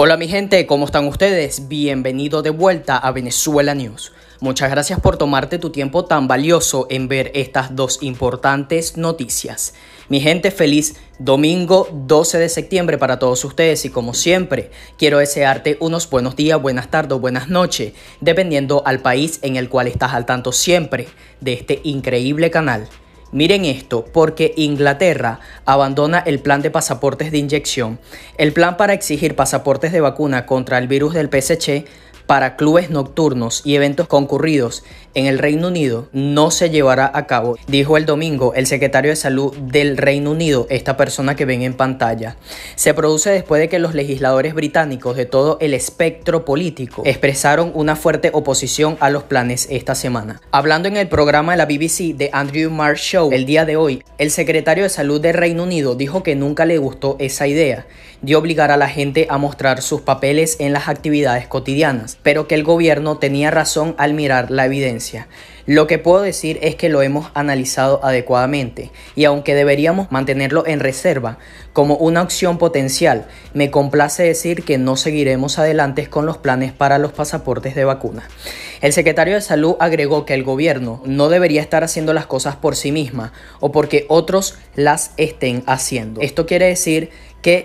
Hola mi gente, ¿cómo están ustedes? Bienvenido de vuelta a Venezuela News. Muchas gracias por tomarte tu tiempo tan valioso en ver estas dos importantes noticias. Mi gente, feliz domingo 12 de septiembre para todos ustedes y como siempre, quiero desearte unos buenos días, buenas tardes, buenas noches, dependiendo al país en el cual estás al tanto siempre de este increíble canal. Miren esto, porque Inglaterra abandona el plan de pasaportes de inyección. El plan para exigir pasaportes de vacuna contra el virus del PSG para clubes nocturnos y eventos concurridos en el Reino Unido no se llevará a cabo, dijo el domingo el secretario de Salud del Reino Unido, esta persona que ven en pantalla. Se produce después de que los legisladores británicos de todo el espectro político expresaron una fuerte oposición a los planes esta semana. Hablando en el programa de la BBC de Andrew Marr Show el día de hoy, el secretario de Salud del Reino Unido dijo que nunca le gustó esa idea de obligar a la gente a mostrar sus papeles en las actividades cotidianas, pero que el gobierno tenía razón al mirar la evidencia. Lo que puedo decir es que lo hemos analizado adecuadamente y aunque deberíamos mantenerlo en reserva como una opción potencial, me complace decir que no seguiremos adelante con los planes para los pasaportes de vacuna. El secretario de Salud agregó que el gobierno no debería estar haciendo las cosas por sí misma o porque otros las estén haciendo. Esto quiere decir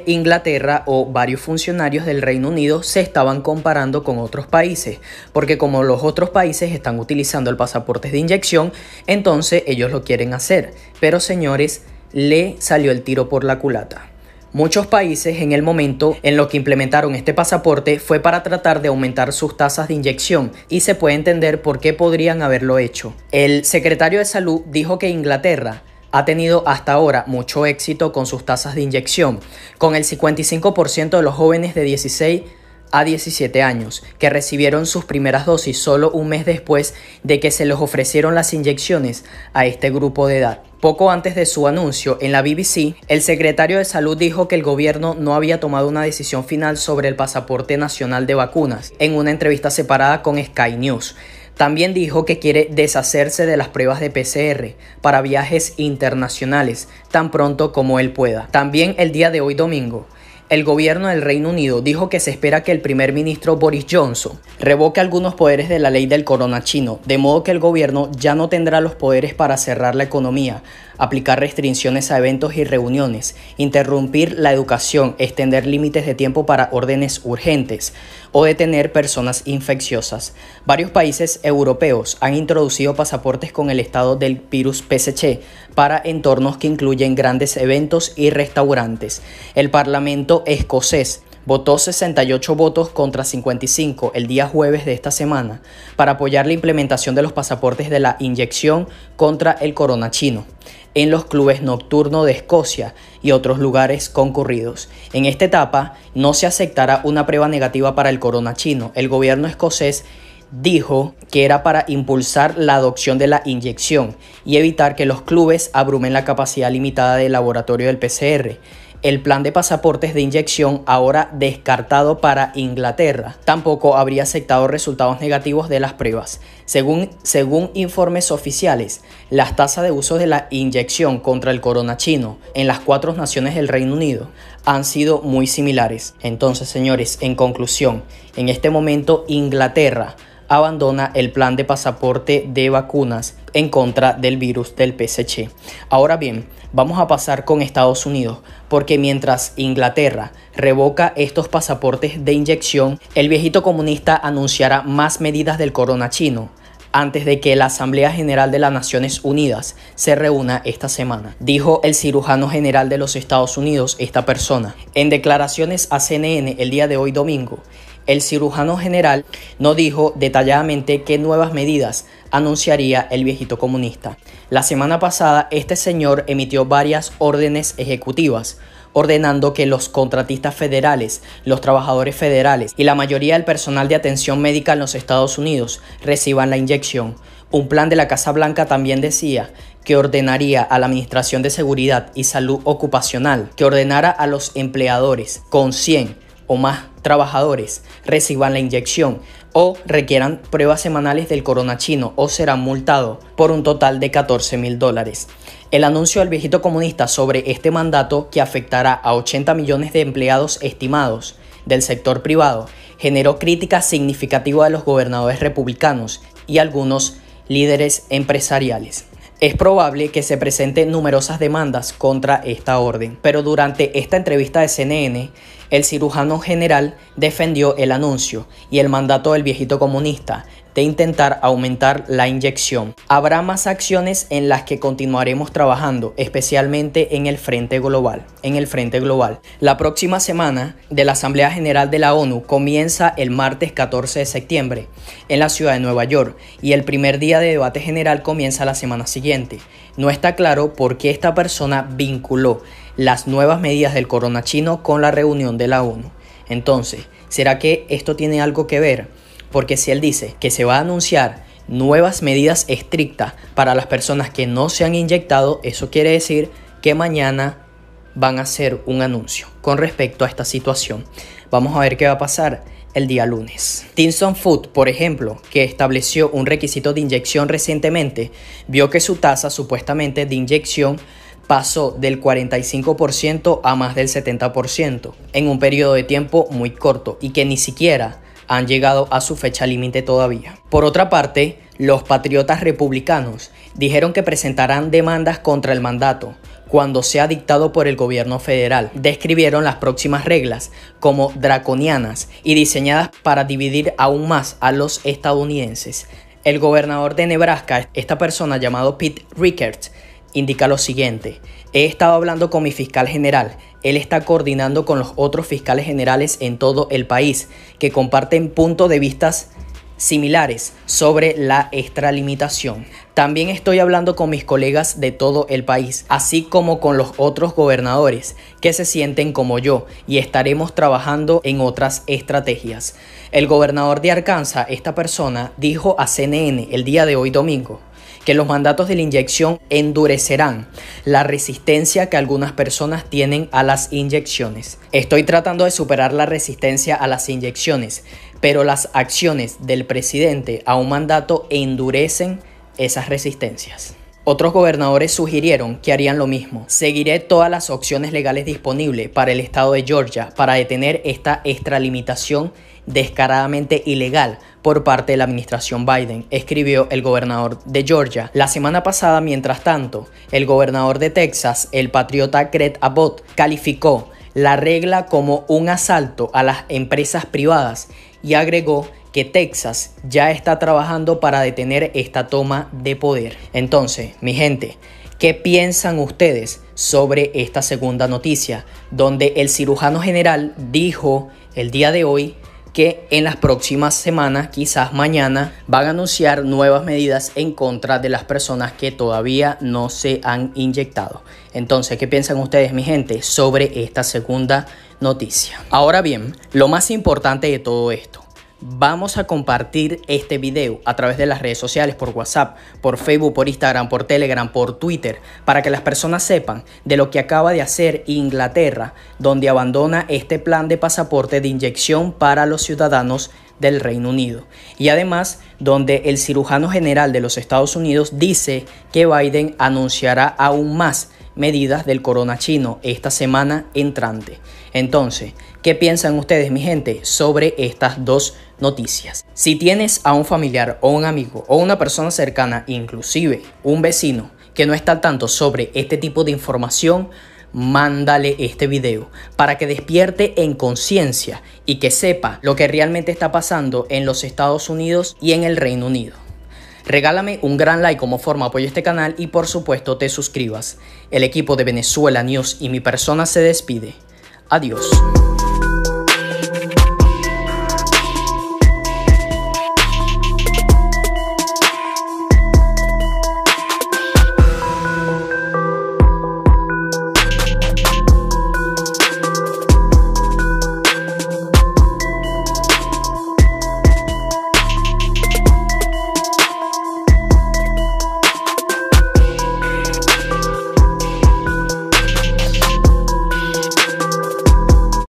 Inglaterra o varios funcionarios del Reino Unido se estaban comparando con otros países, porque como los otros países están utilizando el pasaporte de inyección, entonces ellos lo quieren hacer. Pero señores, le salió el tiro por la culata. Muchos países en el momento en lo que implementaron este pasaporte fue para tratar de aumentar sus tasas de inyección y se puede entender por qué podrían haberlo hecho. El secretario de Salud dijo que Inglaterra ha tenido hasta ahora mucho éxito con sus tasas de inyección, con el 55% de los jóvenes de 16 a 17 años, que recibieron sus primeras dosis solo un mes después de que se les ofrecieron las inyecciones a este grupo de edad. Poco antes de su anuncio en la BBC, el secretario de Salud dijo que el gobierno no había tomado una decisión final sobre el pasaporte nacional de vacunas en una entrevista separada con Sky News. También dijo que quiere deshacerse de las pruebas de PCR para viajes internacionales tan pronto como él pueda. También el día de hoy domingo el gobierno del Reino Unido dijo que se espera que el primer ministro Boris Johnson revoque algunos poderes de la ley del corona chino, de modo que el gobierno ya no tendrá los poderes para cerrar la economía, aplicar restricciones a eventos y reuniones, interrumpir la educación, extender límites de tiempo para órdenes urgentes o detener personas infecciosas. Varios países europeos han introducido pasaportes con el estado del virus PSC para entornos que incluyen grandes eventos y restaurantes. El Parlamento escocés votó 68 votos contra 55 el día jueves de esta semana para apoyar la implementación de los pasaportes de la inyección contra el corona chino en los clubes nocturnos de Escocia y otros lugares concurridos. En esta etapa no se aceptará una prueba negativa para el corona chino. El gobierno escocés dijo que era para impulsar la adopción de la inyección y evitar que los clubes abrumen la capacidad limitada del laboratorio del PCR el plan de pasaportes de inyección ahora descartado para Inglaterra tampoco habría aceptado resultados negativos de las pruebas. Según, según informes oficiales, las tasas de uso de la inyección contra el corona chino en las cuatro naciones del Reino Unido han sido muy similares. Entonces, señores, en conclusión, en este momento Inglaterra abandona el plan de pasaporte de vacunas en contra del virus del PSC. Ahora bien, vamos a pasar con Estados Unidos, porque mientras Inglaterra revoca estos pasaportes de inyección, el viejito comunista anunciará más medidas del corona chino antes de que la Asamblea General de las Naciones Unidas se reúna esta semana, dijo el cirujano general de los Estados Unidos esta persona. En declaraciones a CNN el día de hoy domingo, el cirujano general no dijo detalladamente qué nuevas medidas anunciaría el viejito comunista. La semana pasada este señor emitió varias órdenes ejecutivas ordenando que los contratistas federales, los trabajadores federales y la mayoría del personal de atención médica en los Estados Unidos reciban la inyección. Un plan de la Casa Blanca también decía que ordenaría a la Administración de Seguridad y Salud Ocupacional que ordenara a los empleadores con 100 o más trabajadores reciban la inyección o requieran pruebas semanales del corona chino o serán multados por un total de 14 mil dólares. El anuncio del viejito comunista sobre este mandato que afectará a 80 millones de empleados estimados del sector privado generó crítica significativa de los gobernadores republicanos y algunos líderes empresariales. Es probable que se presenten numerosas demandas contra esta orden, pero durante esta entrevista de CNN, el cirujano general defendió el anuncio y el mandato del viejito comunista, de intentar aumentar la inyección. Habrá más acciones en las que continuaremos trabajando, especialmente en el frente global. En el frente global. La próxima semana de la Asamblea General de la ONU comienza el martes 14 de septiembre en la ciudad de Nueva York y el primer día de debate general comienza la semana siguiente. No está claro por qué esta persona vinculó las nuevas medidas del corona chino con la reunión de la ONU. Entonces, ¿será que esto tiene algo que ver? Porque si él dice que se va a anunciar nuevas medidas estrictas para las personas que no se han inyectado, eso quiere decir que mañana van a hacer un anuncio con respecto a esta situación. Vamos a ver qué va a pasar el día lunes. Tinson Food, por ejemplo, que estableció un requisito de inyección recientemente, vio que su tasa supuestamente de inyección pasó del 45% a más del 70% en un periodo de tiempo muy corto y que ni siquiera han llegado a su fecha límite todavía. Por otra parte, los patriotas republicanos dijeron que presentarán demandas contra el mandato cuando sea dictado por el gobierno federal. Describieron las próximas reglas como draconianas y diseñadas para dividir aún más a los estadounidenses. El gobernador de Nebraska, esta persona llamado Pete Ricketts, indica lo siguiente. He estado hablando con mi fiscal general. Él está coordinando con los otros fiscales generales en todo el país, que comparten puntos de vista similares sobre la extralimitación. También estoy hablando con mis colegas de todo el país, así como con los otros gobernadores que se sienten como yo y estaremos trabajando en otras estrategias. El gobernador de Arkansas, esta persona, dijo a CNN el día de hoy domingo que los mandatos de la inyección endurecerán la resistencia que algunas personas tienen a las inyecciones. Estoy tratando de superar la resistencia a las inyecciones, pero las acciones del presidente a un mandato endurecen esas resistencias. Otros gobernadores sugirieron que harían lo mismo. Seguiré todas las opciones legales disponibles para el estado de Georgia para detener esta extralimitación descaradamente ilegal por parte de la administración Biden, escribió el gobernador de Georgia. La semana pasada, mientras tanto, el gobernador de Texas, el patriota Greg Abbott, calificó la regla como un asalto a las empresas privadas y agregó que Texas ya está trabajando para detener esta toma de poder. Entonces, mi gente, ¿qué piensan ustedes sobre esta segunda noticia? Donde el cirujano general dijo el día de hoy que en las próximas semanas, quizás mañana, van a anunciar nuevas medidas en contra de las personas que todavía no se han inyectado. Entonces, ¿qué piensan ustedes, mi gente, sobre esta segunda noticia? noticia. Ahora bien, lo más importante de todo esto. Vamos a compartir este video a través de las redes sociales, por WhatsApp, por Facebook, por Instagram, por Telegram, por Twitter, para que las personas sepan de lo que acaba de hacer Inglaterra, donde abandona este plan de pasaporte de inyección para los ciudadanos del Reino Unido. Y además, donde el cirujano general de los Estados Unidos dice que Biden anunciará aún más medidas del corona chino esta semana entrante. Entonces, ¿qué piensan ustedes, mi gente, sobre estas dos noticias? Si tienes a un familiar o un amigo o una persona cercana, inclusive un vecino, que no está al tanto sobre este tipo de información, mándale este video para que despierte en conciencia y que sepa lo que realmente está pasando en los Estados Unidos y en el Reino Unido. Regálame un gran like como forma apoyo a este canal y por supuesto te suscribas. El equipo de Venezuela News y mi persona se despide. Adiós.